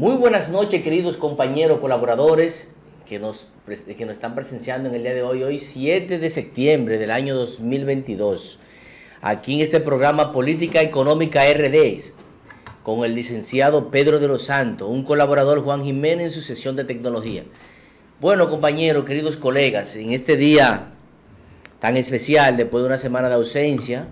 Muy buenas noches, queridos compañeros, colaboradores que nos, nos están presenciando en el día de hoy, hoy 7 de septiembre del año 2022, aquí en este programa Política Económica RD, con el licenciado Pedro de los Santos, un colaborador Juan Jiménez en su sesión de tecnología. Bueno, compañeros, queridos colegas, en este día tan especial, después de una semana de ausencia,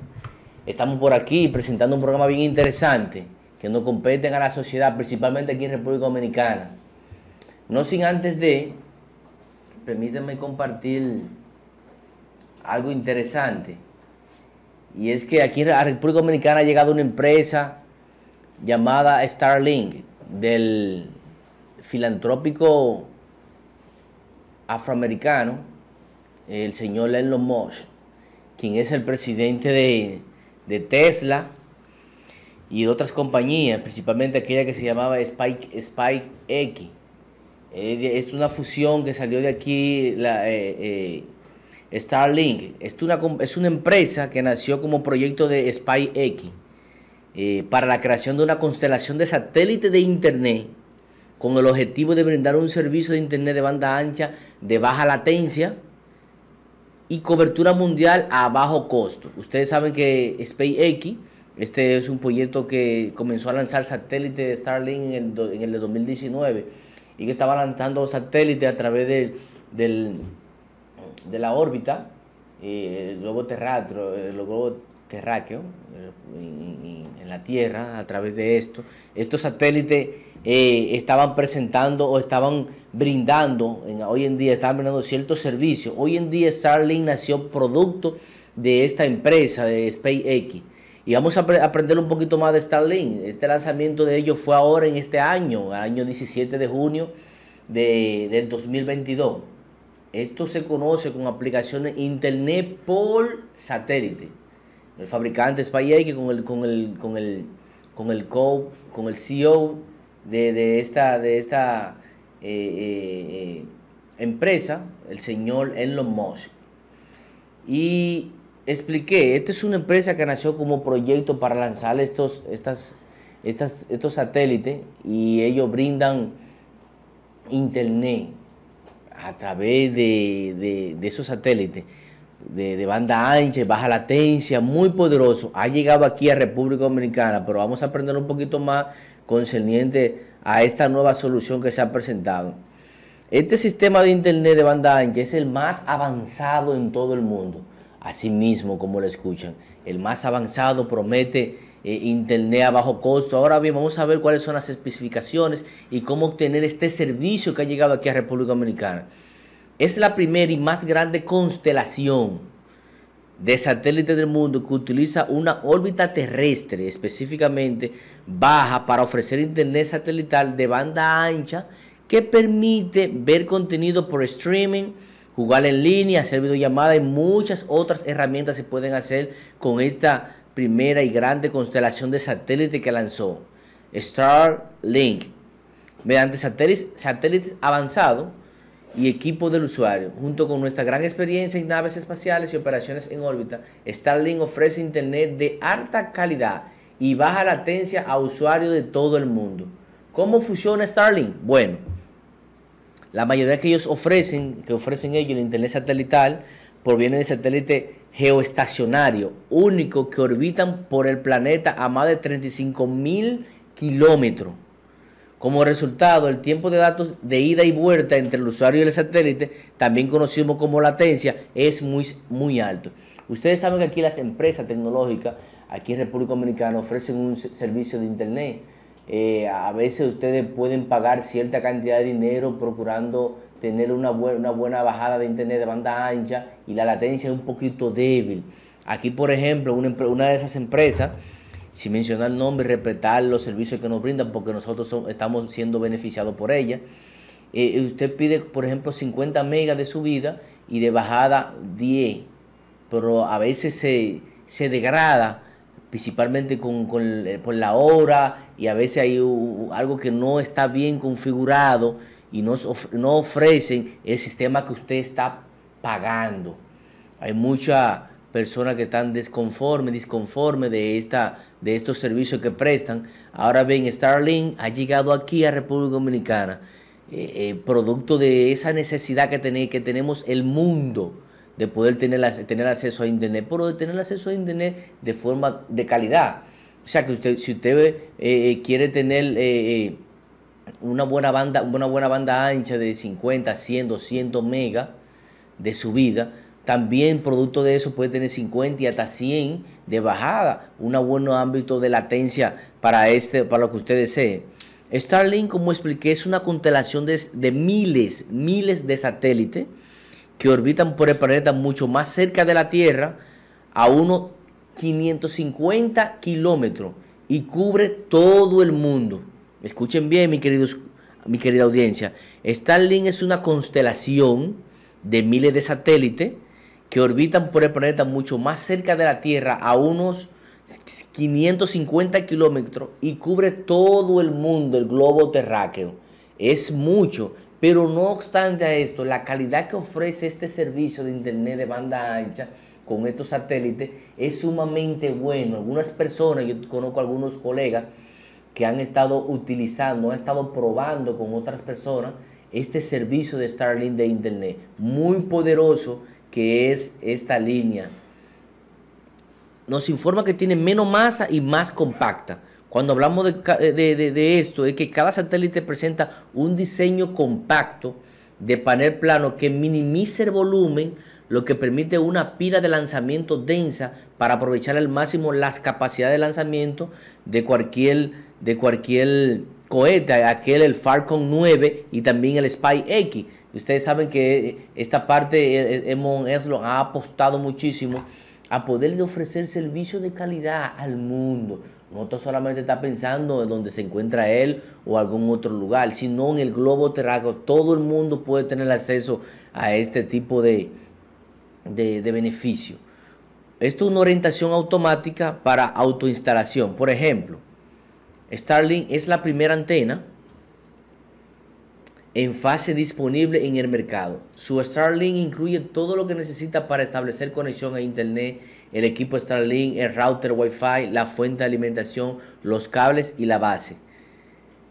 estamos por aquí presentando un programa bien interesante que no competen a la sociedad, principalmente aquí en República Dominicana. No sin antes de, permítanme compartir algo interesante. Y es que aquí en la República Dominicana ha llegado una empresa llamada Starlink del filantrópico afroamericano, el señor Elon Musk, quien es el presidente de Tesla, y de otras compañías, principalmente aquella que se llamaba Spike, X. es una fusión que salió de aquí, eh, eh, Starlink. Es una, empresa que nació como proyecto de Spike X eh, para la creación de una constelación de satélites de Internet con el objetivo de brindar un servicio de Internet de banda ancha de baja latencia y cobertura mundial a bajo costo. Ustedes saben que SpaceX este es un proyecto que comenzó a lanzar satélites de Starlink en el, en 2019 y que estaba lanzando satélites a través de, la órbita, eh, el globo terráqueo, el globo terráqueo eh, en, la Tierra a través de esto. Estos satélites eh, estaban presentando o estaban brindando, hoy en día estaban brindando ciertos servicios. Hoy en día Starlink nació producto de esta empresa de SpaceX y vamos a aprender un poquito más de Starlink. Este lanzamiento de ellos fue ahora en este año, el año 17 de junio de, del 2022. Esto se conoce con aplicaciones Internet por satélite. El fabricante es con el, con el, con el, co, con el CEO de, esta, de esta eh, eh, eh, empresa, el señor Elon Musk. Y expliqué, esta es una empresa que nació como proyecto para lanzar estos, estos satélites y ellos brindan internet a través de, esos satélites de, banda ancha, baja latencia, muy poderoso. Ha llegado aquí a República Dominicana, pero vamos a aprender un poquito más concerniente a esta nueva solución que se ha presentado. Este sistema de internet de banda ancha es el más avanzado en todo el mundo. Asimismo, mismo como lo escuchan. El más avanzado promete eh, internet a bajo costo. Ahora bien, vamos a ver cuáles son las especificaciones y cómo obtener este servicio que ha llegado aquí a República Dominicana. Es la primera y más grande constelación de satélites del mundo que utiliza una órbita terrestre específicamente baja para ofrecer internet satelital de banda ancha que permite ver contenido por streaming jugar en línea, hacer videollamada y muchas otras herramientas se pueden hacer con esta primera y grande constelación de satélites que lanzó Starlink mediante satélites, satélites avanzados y equipo del usuario. Junto con nuestra gran experiencia en naves espaciales y operaciones en órbita, Starlink ofrece internet de alta calidad y baja latencia a usuarios de todo el mundo. ¿Cómo funciona Starlink? Bueno, la mayoría que ellos ofrecen, que ofrecen ellos el Internet satelital, proviene de satélite geoestacionario, único que orbitan por el planeta a más de 35 mil kilómetros. Como resultado, el tiempo de datos de ida y vuelta entre el usuario y el satélite, también conocido como latencia, es muy, muy alto. Ustedes saben que aquí las empresas tecnológicas, aquí en República Dominicana, ofrecen un servicio de Internet eh, a veces ustedes pueden pagar cierta cantidad de dinero procurando tener una buena, una buena bajada de internet de banda ancha y la latencia es un poquito débil. Aquí, por ejemplo, una, de esas empresas, sin mencionar nombre, respetar los servicios que nos brindan porque nosotros estamos siendo beneficiados por ella. Eh, usted pide, por ejemplo, 50 megas de subida y de bajada 10, pero a veces se, se degrada principalmente con, eh, por la hora y a veces hay algo que no está bien configurado y no, no ofrecen el sistema que usted está pagando. Hay muchas personas que están desconformes, disconformes de, de estos servicios que prestan. Ahora bien, Starlink ha llegado aquí a República Dominicana, eh, eh, producto de esa necesidad que, que tenemos el mundo de poder tener, tener acceso a Internet, pero de tener acceso a Internet de forma de calidad. O sea que usted, si usted eh, eh, quiere tener eh, una buena banda, una buena banda ancha de 50, 100, 200 megas de subida, también producto de eso puede tener 50 y hasta 100 de bajada, un buen ámbito de latencia para este, para lo que usted desee. Starlink, como expliqué, es una constelación de, de miles, miles de satélites que orbitan por el planeta mucho más cerca de la Tierra, a unos 550 kilómetros, y cubre todo el mundo. Escuchen bien, mi, queridos, mi querida audiencia. Starlink es una constelación de miles de satélites que orbitan por el planeta mucho más cerca de la Tierra, a unos 550 kilómetros, y cubre todo el mundo, el globo terráqueo. Es mucho, pero no obstante a esto, la calidad que ofrece este servicio de Internet de banda ancha con estos satélites es sumamente bueno. Algunas personas, yo conozco algunos colegas que han estado utilizando, han estado probando con otras personas este servicio de Starlink de Internet. Muy poderoso que es esta línea. Nos informa que tiene menos masa y más compacta. Cuando hablamos de, esto, es que cada satélite presenta un diseño compacto de panel plano que minimiza el volumen, lo que permite una pila de lanzamiento densa para aprovechar al máximo las capacidades de lanzamiento de cualquier, de cualquier cohete, aquel el Falcon 9 y también el Spy X. Ustedes saben que esta parte eh, eh, Elon Musk ha apostado muchísimo a poder ofrecer servicio de calidad al mundo. No solamente está pensando en donde se encuentra él o algún otro lugar, sino en el globo terráqueo. Todo el mundo puede tener acceso a este tipo de, de, de beneficio. Esto es una orientación automática para autoinstalación. Por ejemplo, Starlink es la primera antena en fase disponible en el mercado. Su Starlink incluye todo lo que necesita para establecer conexión a Internet, el equipo Starlink, el router Wi-Fi, la fuente de alimentación, los cables y la base.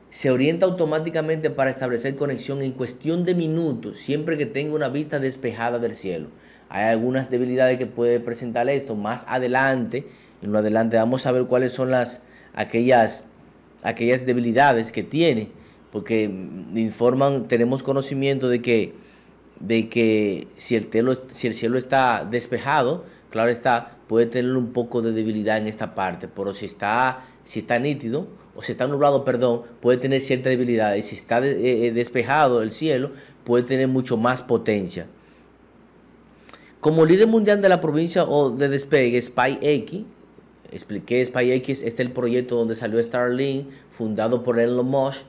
Se orienta automáticamente para establecer conexión en cuestión de minutos, siempre que tenga una vista despejada del cielo. Hay algunas debilidades que puede presentar esto más adelante. En lo adelante vamos a ver cuáles son las aquellas aquellas debilidades que tiene porque informan, tenemos conocimiento de que, de que si, el cielo, si el cielo está despejado, claro está, puede tener un poco de debilidad en esta parte, pero si está, si está nítido, o si está nublado, perdón, puede tener cierta debilidad, y si está eh, eh, despejado el cielo, puede tener mucho más potencia. Como líder mundial de la provincia o de despegue, Spy X expliqué Spy X este es el proyecto donde salió Starlink, fundado por Elon Musk,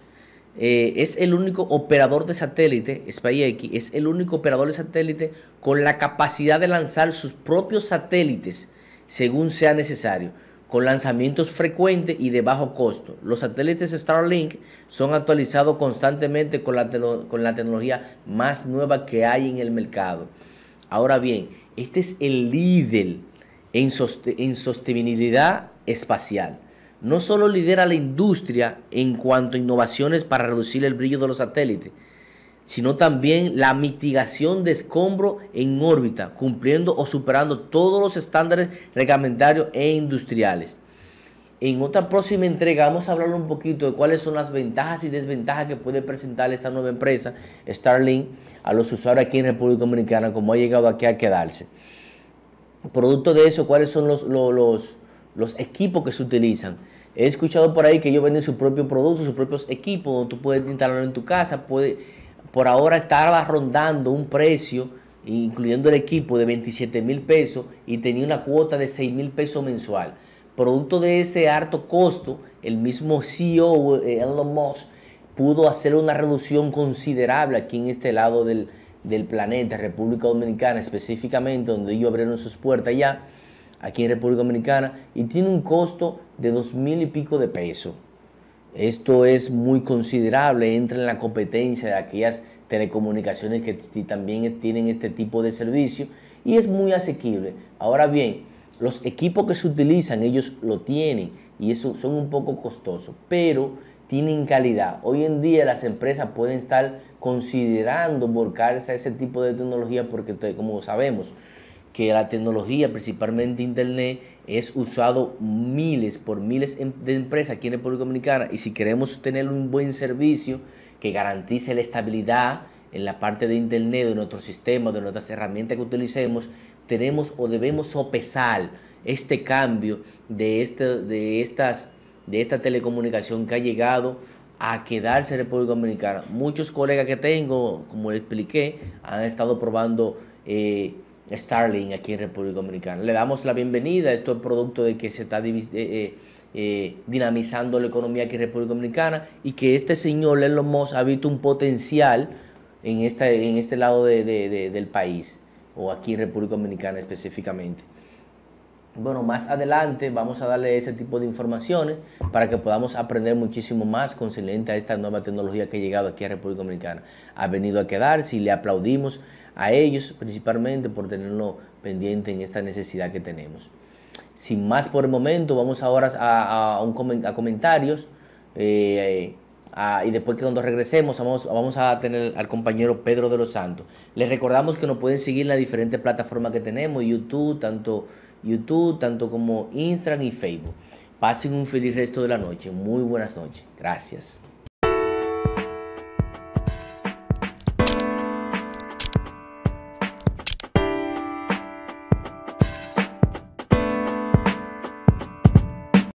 eh, es el único operador de satélite, SpaceX, es el único operador de satélite con la capacidad de lanzar sus propios satélites según sea necesario, con lanzamientos frecuentes y de bajo costo. Los satélites Starlink son actualizados constantemente con la, tecnología más nueva que hay en el mercado. Ahora bien, este es el líder en sostenibilidad espacial no solo lidera la industria en cuanto a innovaciones para reducir el brillo de los satélites, sino también la mitigación de escombro en órbita, cumpliendo o superando todos los estándares reglamentarios e industriales. En otra próxima entrega vamos a hablar un poquito de cuáles son las ventajas y desventajas que puede presentar esta nueva empresa, Starlink, a los usuarios aquí en República Dominicana, como ha llegado aquí a quedarse. Producto de eso, cuáles son los, los, los los equipos que se utilizan. He escuchado por ahí que ellos venden sus propios productos, sus propios equipos, tú puedes instalarlo en tu casa, puede, por ahora estaba rondando un precio, incluyendo el equipo, de 27 mil pesos y tenía una cuota de 6 mil pesos mensual. Producto de ese harto costo, el mismo CEO eh, Elon Musk pudo hacer una reducción considerable aquí en este lado del, del planeta, República Dominicana específicamente, donde ellos abrieron sus puertas ya aquí en República Dominicana y tiene un costo de dos mil y pico de peso. Esto es muy considerable, entra en la competencia de aquellas telecomunicaciones que también tienen este tipo de servicio y es muy asequible. Ahora bien, los equipos que se utilizan, ellos lo tienen y eso son un poco costosos, pero tienen calidad. Hoy en día las empresas pueden estar considerando volcarse a ese tipo de tecnología porque como sabemos, que la tecnología, principalmente Internet, es usado miles por miles em, de empresas aquí en República Dominicana y si queremos tener un buen servicio que garantice la estabilidad en la parte de Internet, de nuestro sistema, de nuestras herramientas que utilicemos, tenemos o debemos sopesar este cambio de, este, de, estas, de esta telecomunicación que ha llegado a quedarse en República Dominicana. Muchos colegas que tengo, como les expliqué, han estado probando... Eh, Starling aquí en República Dominicana. Le damos la bienvenida, esto es producto de que se está eh, eh, eh, dinamizando la economía aquí en República Dominicana y que este señor Elon Moss... ha visto un potencial en, esta, en este lado del país o aquí en República Dominicana específicamente. Bueno, más adelante vamos a darle ese tipo de informaciones para que podamos aprender muchísimo más concerniente a esta nueva tecnología que ha llegado aquí a República Dominicana. Ha venido a quedarse y le aplaudimos a ellos principalmente por tenerlo pendiente en esta necesidad que tenemos. Sin más por el momento, vamos ahora a, un comentarios eh, y después que cuando regresemos vamos, vamos a tener al compañero Pedro de los Santos. Les recordamos que nos pueden seguir en las diferentes plataformas que tenemos, YouTube, tanto YouTube, tanto como Instagram y Facebook. Pasen un feliz resto de la noche. Muy buenas noches. Gracias.